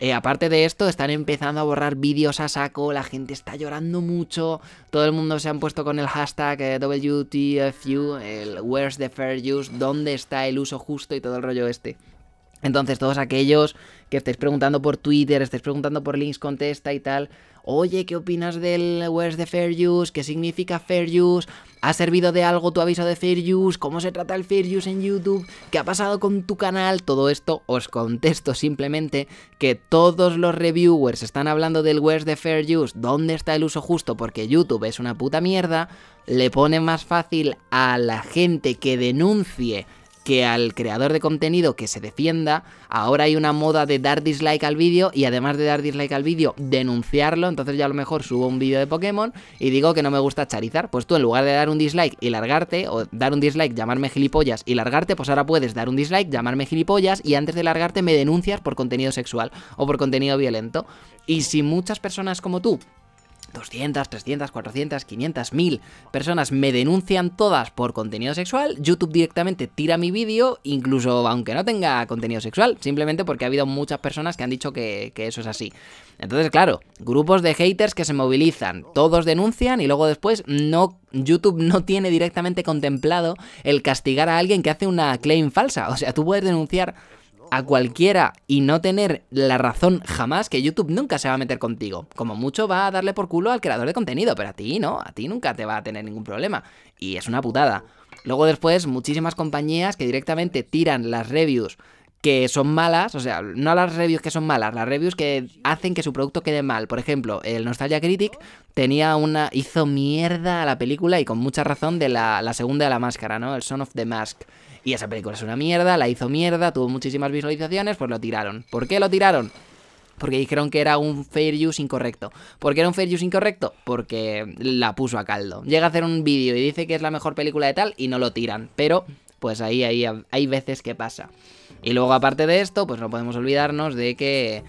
A: Eh, aparte de esto, están empezando a borrar vídeos a saco, la gente está llorando mucho, todo el mundo se han puesto con el hashtag eh, WTFU, el Where's the Fair Use, dónde está el uso justo y todo el rollo este. Entonces todos aquellos que estáis preguntando por Twitter, estáis preguntando por links contesta y tal. Oye, ¿qué opinas del Where's de Fair Use? ¿Qué significa Fair Use? ¿Ha servido de algo tu aviso de Fair Use? ¿Cómo se trata el Fair Use en YouTube? ¿Qué ha pasado con tu canal? Todo esto os contesto simplemente que todos los reviewers están hablando del Where's de Fair Use, dónde está el uso justo, porque YouTube es una puta mierda. Le pone más fácil a la gente que denuncie que al creador de contenido que se defienda, ahora hay una moda de dar dislike al vídeo y además de dar dislike al vídeo, denunciarlo, entonces ya a lo mejor subo un vídeo de Pokémon y digo que no me gusta charizar. pues tú en lugar de dar un dislike y largarte, o dar un dislike, llamarme gilipollas y largarte, pues ahora puedes dar un dislike, llamarme gilipollas y antes de largarte me denuncias por contenido sexual o por contenido violento. Y si muchas personas como tú 200, 300, 400, 500, 1000 personas me denuncian todas por contenido sexual, YouTube directamente tira mi vídeo, incluso aunque no tenga contenido sexual, simplemente porque ha habido muchas personas que han dicho que, eso es así. Entonces, claro, grupos de haters que se movilizan, todos denuncian y luego después no YouTube no tiene directamente contemplado el castigar a alguien que hace una claim falsa. O sea, tú puedes denunciar a cualquiera y no tener la razón jamás, que YouTube nunca se va a meter contigo. Como mucho va a darle por culo al creador de contenido, pero a ti no, a ti nunca te va a tener ningún problema. Y es una putada. Luego después, muchísimas compañías que directamente tiran las reviews que son malas, o sea, no las reviews que son malas, las reviews que hacen que su producto quede mal. Por ejemplo, el Nostalgia Critic tenía una. hizo mierda a la película y con mucha razón de la, la segunda de la máscara, ¿no? El Son of the Mask. Y esa película es una mierda, la hizo mierda, tuvo muchísimas visualizaciones, pues lo tiraron. ¿Por qué lo tiraron? Porque dijeron que era un fair use incorrecto. ¿Por qué era un fair use incorrecto? Porque la puso a caldo. Llega a hacer un vídeo y dice que es la mejor película de tal y no lo tiran. Pero, pues ahí, ahí hay veces que pasa. Y luego, aparte de esto, pues no podemos olvidarnos de que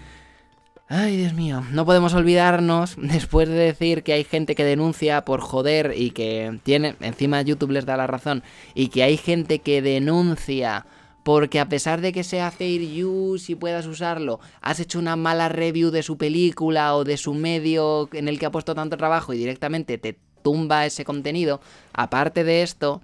A: Ay, Dios mío, no podemos olvidarnos, (laughs) después de decir que hay gente que denuncia por joder y que tiene, encima YouTube les da la razón, y que hay gente que denuncia porque a pesar de que sea fair use y puedas usarlo, has hecho una mala review de su película o de su medio en el que ha puesto tanto trabajo y directamente te tumba ese contenido, aparte de esto,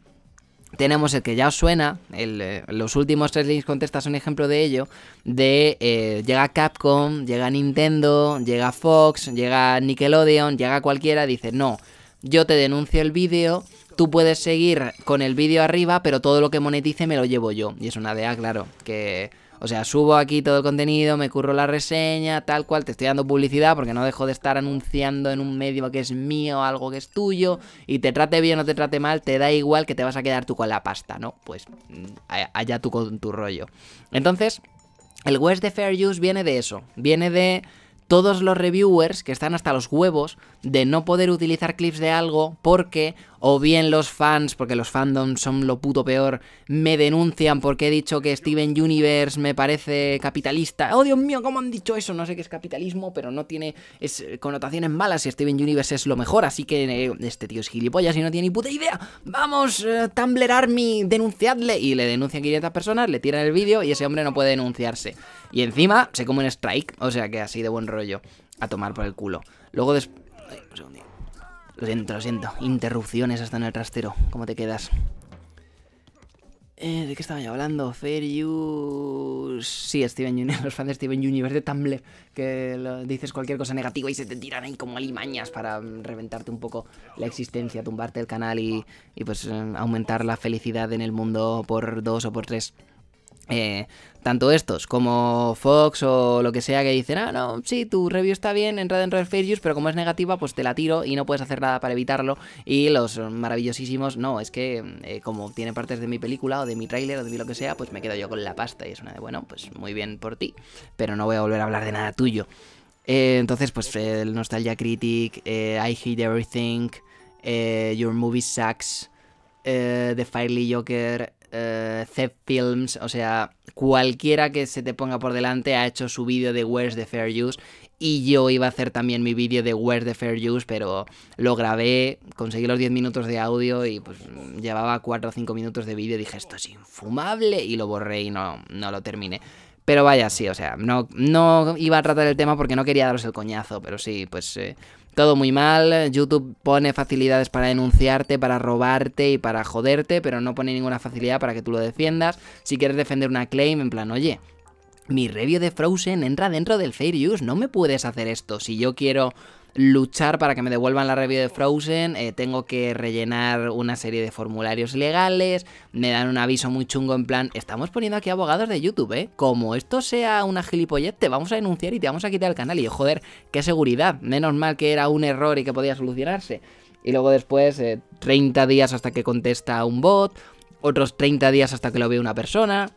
A: tenemos el que ya os suena, el, eh, los últimos tres Links contestas son ejemplo de ello, de eh, llega Capcom, llega Nintendo, llega Fox, llega Nickelodeon, llega cualquiera, dice, no, yo te denuncio el vídeo, tú puedes seguir con el vídeo arriba, pero todo lo que monetice me lo llevo yo. Y es una idea, claro, que o sea, subo aquí todo el contenido, me curro la reseña, tal cual, te estoy dando publicidad porque no dejo de estar anunciando en un medio que es mío, algo que es tuyo, y te trate bien o te trate mal, te da igual que te vas a quedar tú con la pasta, ¿no? Pues mm, allá tú con tu rollo. Entonces, el West de Fair Use viene de eso, viene de todos los reviewers que están hasta los huevos de no poder utilizar clips de algo porque o bien los fans, porque los fandoms son lo puto peor, me denuncian porque he dicho que Steven Universe me parece capitalista. Oh, Dios mío, ¿cómo han dicho eso? No sé qué es capitalismo, pero no tiene eh, connotaciones malas y Steven Universe es lo mejor, así que eh, este tío es gilipollas y no tiene ni puta idea. Vamos, eh, Tumblr Army, denunciadle. Y le denuncian 500 personas, le tiran el vídeo y ese hombre no puede denunciarse. Y encima se come un strike, o sea que así de buen rollo. A tomar por el culo. Luego después... Un lo siento, lo siento. Interrupciones hasta en el trastero. ¿Cómo te quedas? Eh, ¿De qué estaba yo hablando? Fair Sí, Steven Universe, (laughs) los fans de Steven Universe de Tumblr, que dices cualquier cosa negativa y se te tiran ahí como alimañas para mm, reventarte un poco la existencia, tumbarte el canal y, pues eh, aumentar la felicidad en el mundo por dos o por tres. Eh, tanto estos como Fox o lo que sea que dicen, ah, no, sí, tu review está bien, en Red Use pero como es negativa, pues te la tiro y no puedes hacer nada para evitarlo. Y los maravillosísimos, no, es que eh, como tiene partes de mi película o de mi tráiler o de mi lo que sea, pues me quedo yo con la pasta y es una de, bueno, pues muy bien por ti, pero no voy a volver a hablar de nada tuyo. Eh, entonces, pues eh, el Nostalgia Critic, I Hate Everything, Your Movie Sucks, The Firely Joker, eh, Films, o sea, cualquiera que se te ponga por delante ha hecho su vídeo de Where's the Fair Use y yo iba a hacer también mi vídeo de Where's the Fair Use, pero lo grabé, conseguí los 10 minutos de audio y pues llevaba 4 o 5 minutos de vídeo y dije, esto es infumable y lo borré y no, no lo terminé. Pero vaya, sí, o sea, no, no iba a tratar el tema porque no quería daros el coñazo, pero sí, pues eh, todo muy mal, YouTube pone facilidades para denunciarte, para robarte y para joderte, pero no pone ninguna facilidad para que tú lo defiendas. Si quieres defender una claim, en plan, oye, mi review de Frozen entra dentro del fair use, no me puedes hacer esto. Si yo quiero luchar para que me devuelvan la review de Frozen, eh, tengo que rellenar una serie de formularios legales, me dan un aviso muy chungo en plan, estamos poniendo aquí abogados de YouTube, ¿eh? Como esto sea una gilipollez, te vamos a denunciar y te vamos a quitar el canal. Y joder, qué seguridad, menos mal que era un error y que podía solucionarse. Y luego después, 30 eh, días hasta que contesta un bot, otros 30 días hasta que lo ve una persona.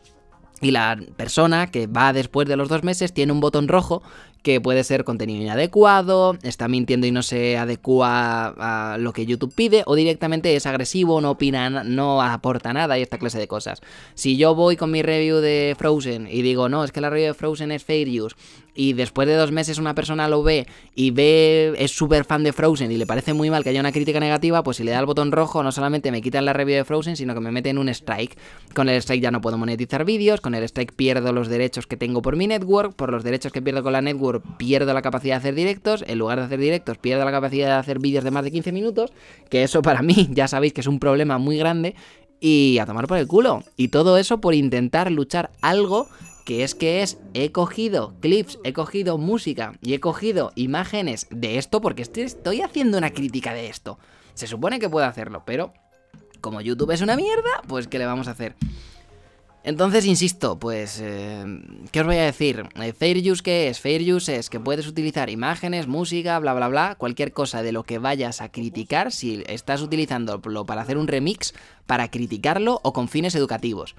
A: Y la persona que va después de los dos meses tiene un botón rojo que puede ser contenido inadecuado, está mintiendo y no se adecua a lo que YouTube pide, o directamente es agresivo, no opina, no aporta nada y esta clase de cosas. Si yo voy con mi review de Frozen y digo, no, es que la review de Frozen es fair use, y después de dos meses una persona lo ve y ve, es súper fan de Frozen y le parece muy mal que haya una crítica negativa, pues si le da el botón rojo no solamente me quitan la review de Frozen, sino que me meten un strike. Con el strike ya no puedo monetizar vídeos, con el strike pierdo los derechos que tengo por mi network, por los derechos que pierdo con la network pierdo pierda la capacidad de hacer directos, en lugar de hacer directos pierdo la capacidad de hacer vídeos de más de 15 minutos, que eso para mí (laughs) ya sabéis que es un problema muy grande y a tomar por el culo. Y todo eso por intentar luchar algo que es que es, he cogido clips, he cogido música y he cogido imágenes de esto porque estoy, estoy haciendo una crítica de esto. Se supone que puedo hacerlo, pero como YouTube es una mierda, pues ¿qué le vamos a hacer? Entonces, insisto, pues, eh, ¿qué os voy a decir? Eh, fair Use, ¿qué es? Fair Use es que puedes utilizar imágenes, música, bla, bla, bla, cualquier cosa de lo que vayas a criticar, si estás utilizándolo para hacer un remix, para criticarlo o con fines educativos.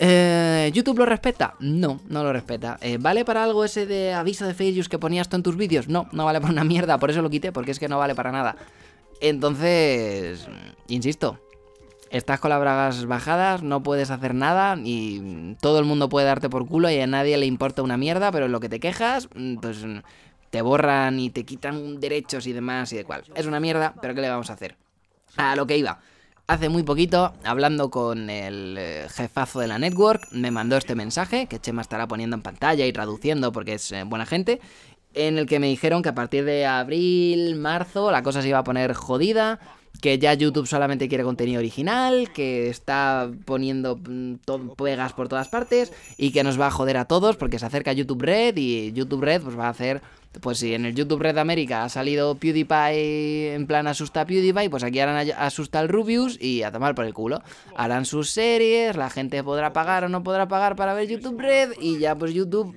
A: Eh, ¿YouTube lo respeta? No, no lo respeta. ¿Vale para algo ese de aviso de fair que ponías tú en tus vídeos? No, no vale para una mierda, por eso lo quité, porque es que no vale para nada. Entonces, insisto, estás con las bragas bajadas, no puedes hacer nada y todo el mundo puede darte por culo y a nadie le importa una mierda, pero en lo que te quejas, mm, pues mm, te borran y te quitan derechos y demás y de cual. Es una mierda, pero ¿qué le vamos a hacer? A lo que iba. Hace muy poquito, hablando con el eh, jefazo de la network, me mandó este mensaje que Chema estará poniendo en pantalla y traduciendo porque es eh, buena gente, en el que me dijeron que a partir de abril, marzo, la cosa se iba a poner jodida, que ya YouTube solamente quiere contenido original, que está poniendo mm, pegas por todas partes y que nos va a joder a todos porque se acerca YouTube Red y YouTube Red pues va a hacer, pues si en el YouTube Red de América ha salido PewDiePie en plan asusta a PewDiePie, pues aquí harán asusta al Rubius y a tomar por el culo. Harán sus series, la gente podrá pagar o no podrá pagar para ver YouTube Red y ya pues YouTube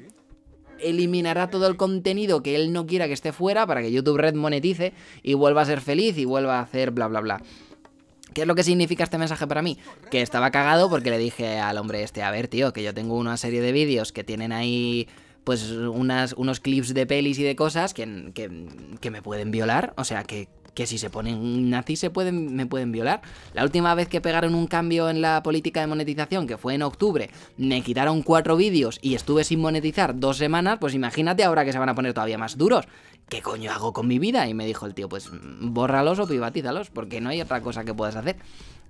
A: eliminará todo el contenido que él no quiera que esté fuera para que YouTube Red monetice y vuelva a ser feliz y vuelva a hacer bla bla bla. ¿Qué es lo que significa este mensaje para mí? Que estaba cagado porque le dije al hombre este, a ver tío, que yo tengo una serie de vídeos que tienen ahí pues unas, unos clips de pelis y de cosas que, que, que me pueden violar, o sea, que, que si se ponen nazis se pueden, me pueden violar. La última vez que pegaron un cambio en la política de monetización, que fue en octubre, me quitaron cuatro vídeos y estuve sin monetizar dos semanas, pues imagínate ahora que se van a poner todavía más duros. ¿Qué coño hago con mi vida? Y me dijo el tío, pues bórralos o privatízalos, porque no hay otra cosa que puedas hacer.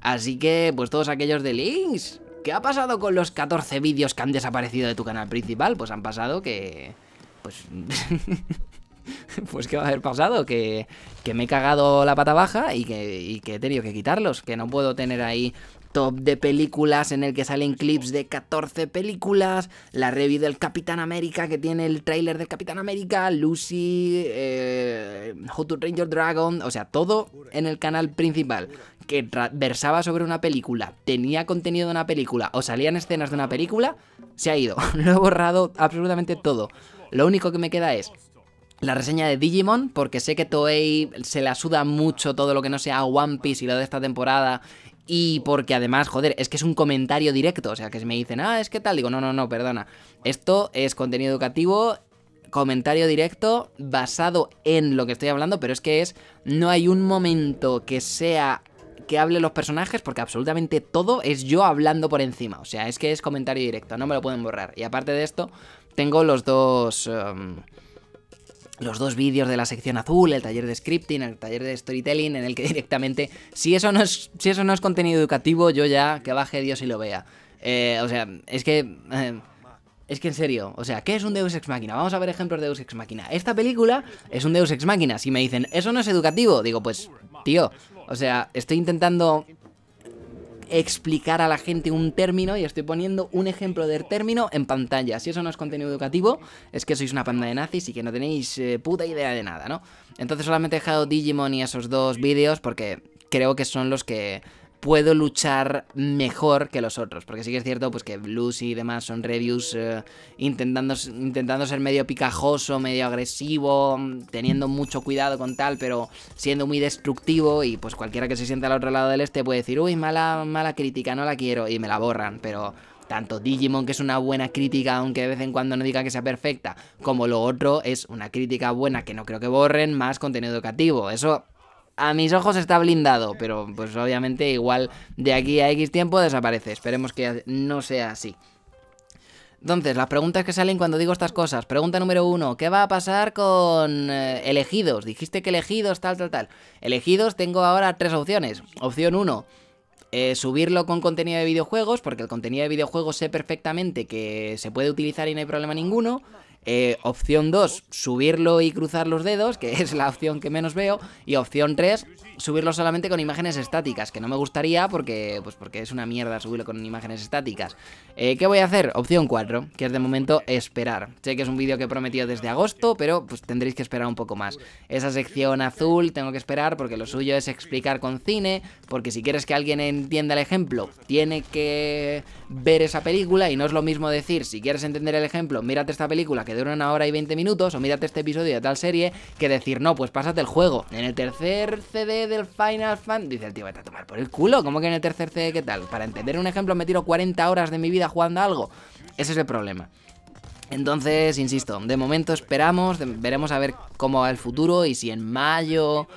A: Así que, pues todos aquellos de links, ¿qué ha pasado con los 14 vídeos que han desaparecido de tu canal principal? Pues han pasado que... Pues... (laughs) (laughs) pues ¿qué va a haber pasado? Que, me he cagado la pata baja y que, que he tenido que quitarlos, que no puedo tener ahí top de películas en el que salen clips de 14 películas, la review del Capitán América que tiene el tráiler del Capitán América, Lucy, eh, How to Ranger Dragon, o sea, todo en el canal principal que versaba sobre una película, tenía contenido de una película o salían escenas de una película, se ha ido. (laughs) Lo he borrado absolutamente todo. Lo único que me queda es la reseña de Digimon, porque sé que Toei se la suda mucho todo lo que no sea One Piece y lo de esta temporada. Y porque además, joder, es que es un comentario directo. O sea, que si me dicen, ah, es que tal, digo, no, no, no, perdona. Esto es contenido educativo, comentario directo, basado en lo que estoy hablando, pero es que es. No hay un momento que sea que hable los personajes, porque absolutamente todo es yo hablando por encima. O sea, es que es comentario directo, no me lo pueden borrar. Y aparte de esto, tengo los dos. Em, los dos vídeos de la sección azul, el taller de scripting, el taller de storytelling, en el que directamente, si eso no es, si eso no es contenido educativo, yo ya que baje Dios y lo vea. Eh, o sea, es que... Eh, es que en serio, o sea, ¿qué es un Deus Ex Machina? Vamos a ver ejemplos de Deus Ex Machina. Esta película es un Deus Ex Machina. Si me dicen, eso no es educativo, digo, pues, tío, o sea, estoy intentando explicar a la gente un término y estoy poniendo un ejemplo del término en pantalla. Si eso no es contenido educativo, es que sois una panda de nazis y que no tenéis eh, puta idea de nada, ¿no? Entonces solamente he dejado Digimon y esos dos vídeos porque creo que son los que puedo luchar mejor que los otros. Porque sí que es cierto, pues que Blues y demás son reviews eh, intentando, ser medio picajoso, medio agresivo, mm, teniendo mucho cuidado con tal, pero siendo muy destructivo. Y pues cualquiera que se sienta al otro lado del este puede decir, uy, mala, mala crítica, no la quiero. Y me la borran, pero tanto Digimon, que es una buena crítica, aunque de vez en cuando no diga que sea perfecta, como lo otro es una crítica buena que no creo que borren, más contenido educativo. Eso a mis ojos está blindado, pero pues obviamente igual de aquí a X tiempo desaparece. Esperemos que no sea así. Entonces, las preguntas que salen cuando digo estas cosas. Pregunta número uno, ¿qué va a pasar con eh, elegidos? Dijiste que elegidos, tal, tal, tal. Elegidos tengo ahora tres opciones. Opción uno, eh, subirlo con contenido de videojuegos, porque el contenido de videojuegos sé perfectamente que se puede utilizar y no hay problema ninguno. Eh, opción 2, subirlo y cruzar los dedos, que es la opción que menos veo. Y opción 3, subirlo solamente con imágenes estáticas, que no me gustaría porque, pues porque es una mierda subirlo con imágenes estáticas. Eh, ¿Qué voy a hacer? Opción 4, que es de momento esperar. Sé que es un vídeo que he prometido desde agosto, pero pues tendréis que esperar un poco más. Esa sección azul tengo que esperar porque lo suyo es explicar con cine, porque si quieres que alguien entienda el ejemplo, tiene que ver esa película y no es lo mismo decir, si quieres entender el ejemplo, mírate esta película que dura una hora y 20 minutos o mírate este episodio de tal serie que decir, no, pues pásate el juego. En el tercer CD del Final Fan, dice el tío, vete a tomar por el culo, ¿cómo que en el tercer CD qué tal? Para entender un ejemplo me tiro 40 horas de mi vida jugando algo. Ese es el problema. Entonces, insisto, de momento esperamos, veremos a ver cómo va el futuro y si en mayo,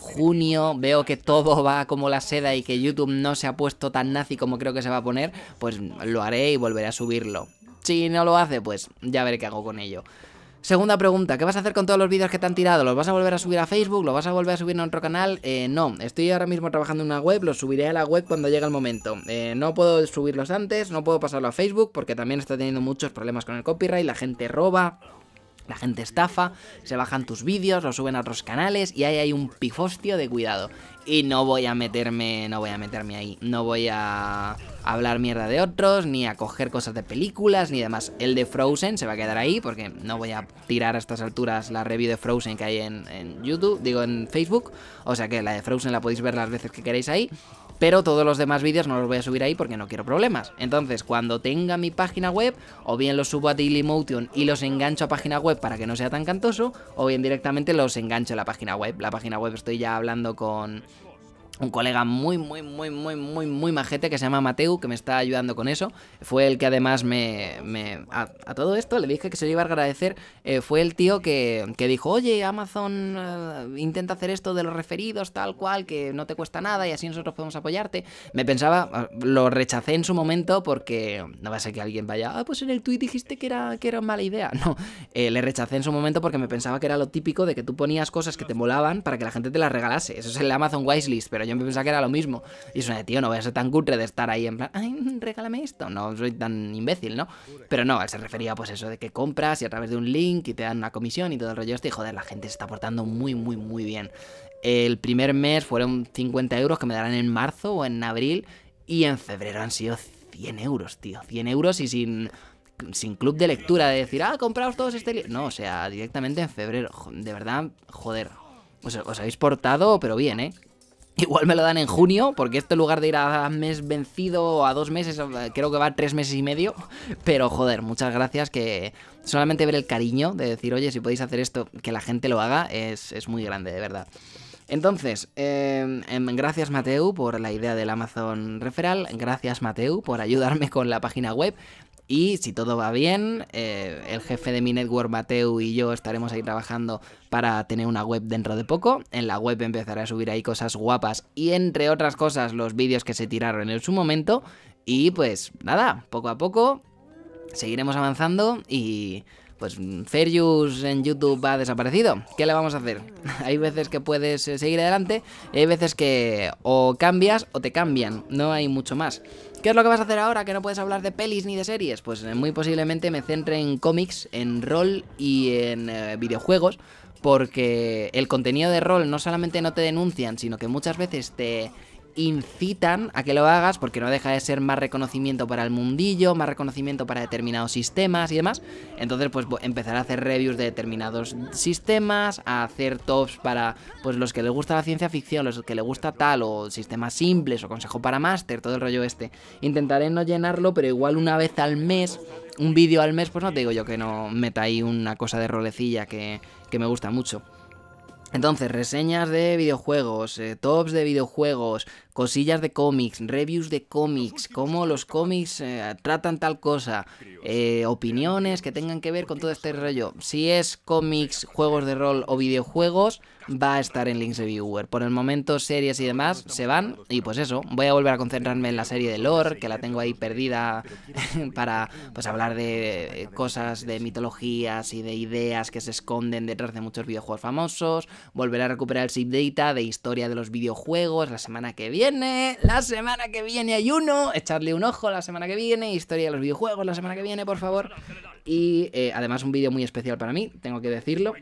A: junio veo que todo va como la seda y que YouTube no se ha puesto tan nazi como creo que se va a poner, pues lo haré y volveré a subirlo. Si no lo hace, pues ya veré qué hago con ello. Segunda pregunta, ¿qué vas a hacer con todos los vídeos que te han tirado? ¿Los vas a volver a subir a Facebook? ¿Los vas a volver a subir a otro canal? Eh, no, estoy ahora mismo trabajando en una web, los subiré a la web cuando llegue el momento. Eh, no puedo subirlos antes, no puedo pasarlo a Facebook porque también está teniendo muchos problemas con el copyright, la gente roba, la gente estafa, se bajan tus vídeos, los suben a otros canales y ahí hay un pifostio de cuidado y no voy a meterme, no voy a meterme ahí, no voy a hablar mierda de otros, ni a coger cosas de películas, ni demás. El de Frozen se va a quedar ahí porque no voy a tirar a estas alturas la review de Frozen que hay en, en YouTube, digo en Facebook, o sea que la de Frozen la podéis ver las veces que queréis ahí pero todos los demás vídeos no los voy a subir ahí porque no quiero problemas. Entonces, cuando tenga mi página web, o bien los subo a Dailymotion y los engancho a página web para que no sea tan cantoso, o bien directamente los engancho a la página web. La página web estoy ya hablando con un colega muy, muy, muy, muy, muy, muy majete que se llama Mateu, que me está ayudando con eso. Fue el que además me... a, todo esto le dije que se lo iba a agradecer. Eh, fue el tío que, dijo, oye, Amazon eh, intenta hacer esto de los referidos, tal cual, que no te cuesta nada y así nosotros podemos apoyarte. Me pensaba, ah, lo rechacé en su momento porque no va a ser que alguien vaya, ah, pues en el tweet dijiste que era, que era mala idea. (laughs) No, eh, le rechacé en su momento porque me pensaba que era lo típico de que tú ponías cosas que te molaban para que la gente te las regalase. Eso es el Amazon Wishlist, pero yo me pensaba que era lo mismo. Y suena, tío, no voy a ser tan cutre de estar ahí en plan, ay, regálame esto. No soy tan imbécil, ¿no? Pero no, él se refería pues eso de que compras y a través de un link y te dan una comisión y todo el rollo este. Y joder, la gente se está portando muy, muy, muy bien. El primer mes fueron 50 euros que me darán en marzo o en abril. Y en febrero han sido 100 euros, tío. 100 euros y sin, sin club de lectura, de decir, ah, compraos todos este libro. No, o sea, directamente en febrero. De verdad, joder. os habéis portado, pero bien, ¿eh? Igual me lo dan en junio, porque esto en lugar de ir a mes vencido o a dos meses, creo que va a tres meses y medio. Pero joder, muchas gracias que solamente ver el cariño de decir, oye, si podéis hacer esto, que la gente lo haga, es, muy grande, de verdad. Entonces, em, em, gracias Mateu por la idea del Amazon Referral, gracias Mateu por ayudarme con la página web, y si todo va bien, eh, el jefe de mi network, Mateu, y yo estaremos ahí trabajando para tener una web dentro de poco. En la web empezaré a subir ahí cosas guapas y entre otras cosas los vídeos que se tiraron en su momento. Y pues nada, poco a poco seguiremos avanzando y pues fair en YouTube ha desaparecido. ¿Qué le vamos a hacer? (laughs) hay veces que puedes eh, seguir adelante hay veces que o cambias o te cambian. No hay mucho más. ¿Qué es lo que vas a hacer ahora que no puedes hablar de pelis ni de series? Pues eh, muy posiblemente me centre en cómics, en rol y en eh, videojuegos, porque el contenido de rol no solamente no te denuncian, sino que muchas veces te incitan a que lo hagas porque no deja de ser más reconocimiento para el mundillo, más reconocimiento para determinados sistemas y demás. Entonces, pues empezar a hacer reviews de determinados sistemas, a hacer tops para pues los que les gusta la ciencia ficción, los que les gusta tal o sistemas simples o consejo para máster, todo el rollo este. Intentaré no llenarlo, pero igual una vez al mes, un vídeo al mes, pues no te digo yo que no meta ahí una cosa de rolecilla que, que me gusta mucho. Entonces, reseñas de videojuegos, eh, tops de videojuegos, cosillas de cómics, reviews de cómics, cómo los cómics eh, tratan tal cosa, eh, opiniones que tengan que ver con todo este rollo. Si es cómics, juegos de rol o videojuegos, va a estar en Links Viewer. Por el momento, series y demás se van. Y pues eso, voy a volver a concentrarme en la serie de lore, que la tengo ahí perdida (laughs) para pues hablar de eh, cosas de mitologías y de ideas que se esconden detrás de muchos videojuegos famosos. Volver a recuperar el Sip Data de historia de los videojuegos la semana que viene la semana que viene hay uno, echarle un ojo la semana que viene, historia de los videojuegos la semana que viene, por favor. Y eh, además un vídeo muy especial para mí, tengo que decirlo.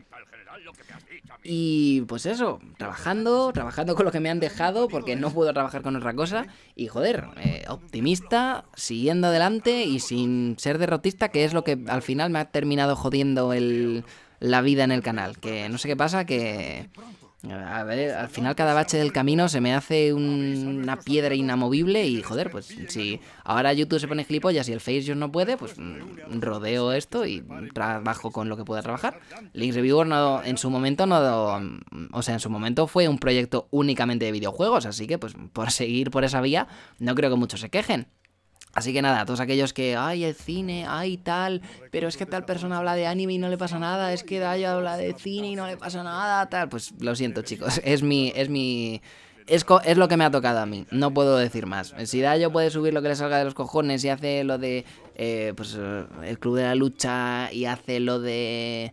A: Y pues eso, trabajando, trabajando con lo que me han dejado, porque no puedo trabajar con otra cosa. Y joder, eh, optimista, siguiendo adelante y sin ser derrotista, que es lo que al final me ha terminado jodiendo el, la vida en el canal. Que no sé qué pasa, que a ver, al final cada bache del camino se me hace una piedra inamovible y joder, pues si ahora YouTube se pone gilipollas y el Facebook no puede, pues mm, rodeo esto y trabajo con lo que pueda trabajar. Link Reviewer no, en su momento no, o sea, en su momento fue un proyecto únicamente de videojuegos, así que pues por seguir por esa vía no creo que muchos se quejen. Así que nada, todos aquellos que, ay, el cine, ay, tal, pero es que tal persona habla de anime y no le pasa nada, es que Dayo habla de cine y no le pasa nada, tal, pues lo siento chicos, es mi, es mi, es, lo que me ha tocado a mí, no puedo decir más. Si Dayo puede subir lo que le salga de los cojones y hace lo de eh, pues, eh, el Club de la Lucha y hace lo de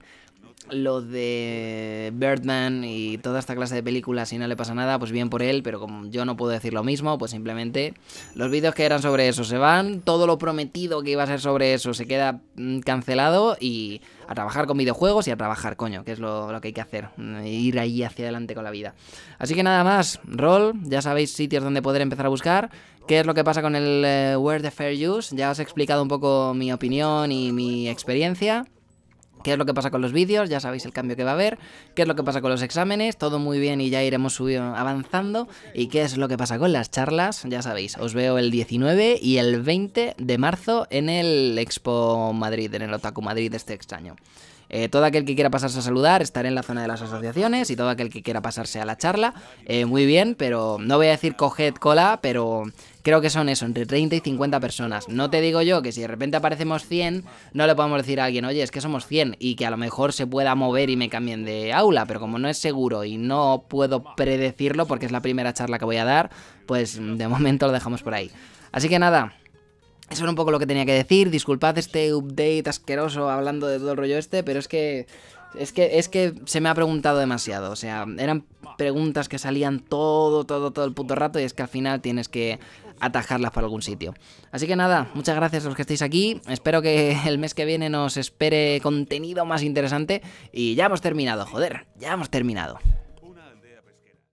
A: lo de Birdman y toda esta clase de películas y no le pasa nada, pues bien por él, pero como yo no puedo decir lo mismo, pues simplemente los vídeos que eran sobre eso se van, todo lo prometido que iba a ser sobre eso se queda mm, cancelado y a trabajar con videojuegos y a trabajar, coño, que es lo, que hay que hacer, mm, ir ahí hacia adelante con la vida. Así que nada más, Roll, ya sabéis sitios donde poder empezar a buscar, qué es lo que pasa con el eh, word of Fair Use, ya os he explicado un poco mi opinión y mi experiencia qué es lo que pasa con los vídeos, ya sabéis el cambio que va a haber, qué es lo que pasa con los exámenes, todo muy bien y ya iremos subiendo, avanzando, y qué es lo que pasa con las charlas, ya sabéis, os veo el 19 y el 20 de marzo en el Expo Madrid, en el Otaku Madrid este extraño. Eh, todo aquel que quiera pasarse a saludar, estará en la zona de las asociaciones y todo aquel que quiera pasarse a la charla, eh, muy bien, pero no voy a decir coged cola, pero creo que son eso, entre 30 y 50 personas. No te digo yo que si de repente aparecemos 100, no le podemos decir a alguien, oye, es que somos 100 y que a lo mejor se pueda mover y me cambien de aula, pero como no es seguro y no puedo predecirlo porque es la primera charla que voy a dar, pues de momento lo dejamos por ahí. Así que nada, eso era un poco lo que tenía que decir. Disculpad este update asqueroso hablando de todo el rollo este, pero es que. Es que, es que se me ha preguntado demasiado. O sea, eran preguntas que salían todo, todo, todo el puto rato. Y es que al final tienes que atajarlas para algún sitio. Así que nada, muchas gracias a los que estáis aquí. Espero que (laughs) el mes que viene nos espere contenido más interesante. Y ya hemos terminado, joder, ya hemos terminado.